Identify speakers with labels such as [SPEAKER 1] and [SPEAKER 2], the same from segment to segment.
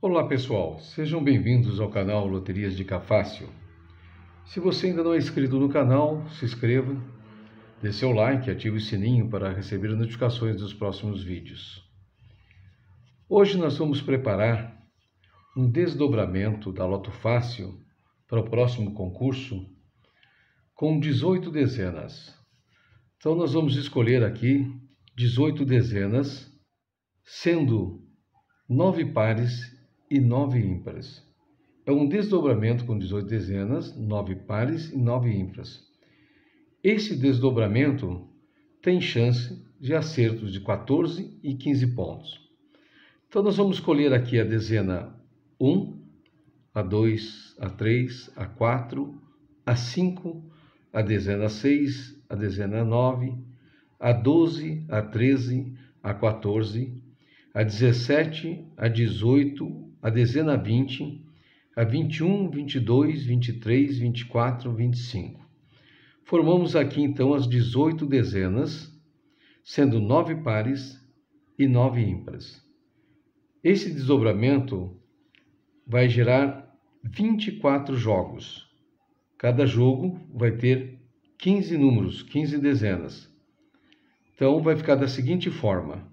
[SPEAKER 1] Olá pessoal, sejam bem-vindos ao canal Loterias de Cafácio. Se você ainda não é inscrito no canal, se inscreva, dê seu like e ative o sininho para receber notificações dos próximos vídeos. Hoje nós vamos preparar um desdobramento da Loto Fácil para o próximo concurso com 18 dezenas. Então nós vamos escolher aqui 18 dezenas, sendo 9 pares e 9 ímpares. É um desdobramento com 18 dezenas, 9 pares e 9 ímpares. Esse desdobramento tem chance de acertos de 14 e 15 pontos. Então, nós vamos escolher aqui a dezena 1, a 2, a 3, a 4, a 5, a dezena 6, a dezena 9, a 12, a 13, a 14, a 17, a 18, a dezena 20, a 21, 22, 23, 24, 25. Formamos aqui então as 18 dezenas, sendo 9 pares e 9 ímpares. Esse desdobramento vai gerar 24 jogos. Cada jogo vai ter 15 números, 15 dezenas. Então vai ficar da seguinte forma: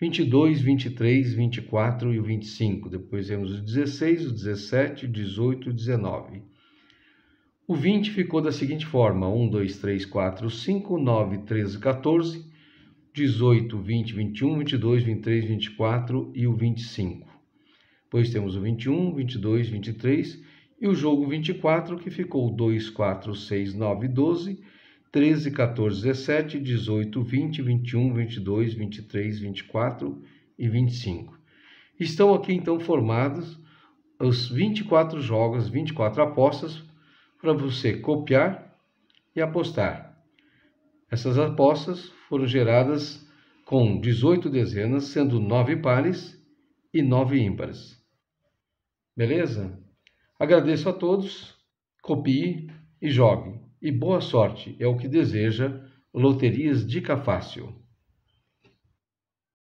[SPEAKER 1] 22, 23, 24 e 25. Depois temos o 16, o 17, o 18 e o 19. O 20 ficou da seguinte forma: 1, 2, 3, 4, 5, 9, 13, 14, 18, 20, 21, 22, 23, 24 e o 25. Depois temos o 21, 22, 23 e o jogo 24, que ficou 2, 4, 6, 9, 12, 13, 14, 17, 18, 20, 21, 22, 23, 24 e 25. Estão aqui então formados os 24 jogos, 24 apostas para você copiar e apostar. Essas apostas foram geradas com 18 dezenas, sendo 9 pares e 9 ímpares. Beleza? Agradeço a todos, copie e jogue e boa sorte é o que deseja Loterias Dica Fácil.